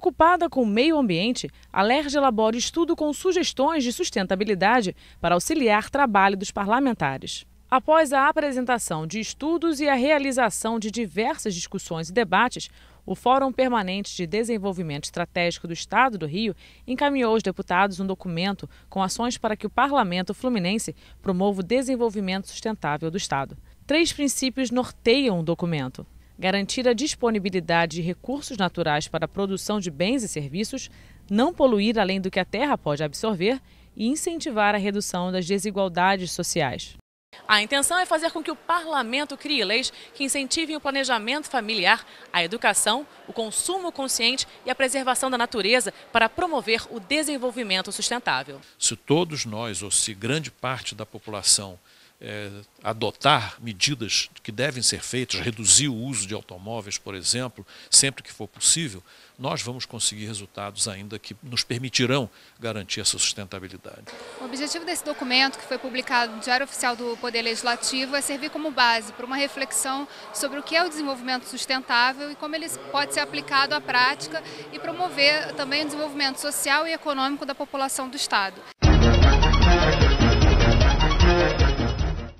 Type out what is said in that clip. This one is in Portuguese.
Preocupada com o meio ambiente, a LERJ elabora estudo com sugestões de sustentabilidade para auxiliar trabalho dos parlamentares. Após a apresentação de estudos e a realização de diversas discussões e debates, o Fórum Permanente de Desenvolvimento Estratégico do Estado do Rio encaminhou aos deputados um documento com ações para que o Parlamento Fluminense promova o desenvolvimento sustentável do Estado. Três princípios norteiam o documento garantir a disponibilidade de recursos naturais para a produção de bens e serviços, não poluir além do que a terra pode absorver e incentivar a redução das desigualdades sociais. A intenção é fazer com que o parlamento crie leis que incentivem o planejamento familiar, a educação, o consumo consciente e a preservação da natureza para promover o desenvolvimento sustentável. Se todos nós, ou se grande parte da população, é, adotar medidas que devem ser feitas, reduzir o uso de automóveis, por exemplo, sempre que for possível, nós vamos conseguir resultados ainda que nos permitirão garantir essa sustentabilidade. O objetivo desse documento, que foi publicado no Diário Oficial do Poder Legislativo, é servir como base para uma reflexão sobre o que é o desenvolvimento sustentável e como ele pode ser aplicado à prática e promover também o desenvolvimento social e econômico da população do Estado.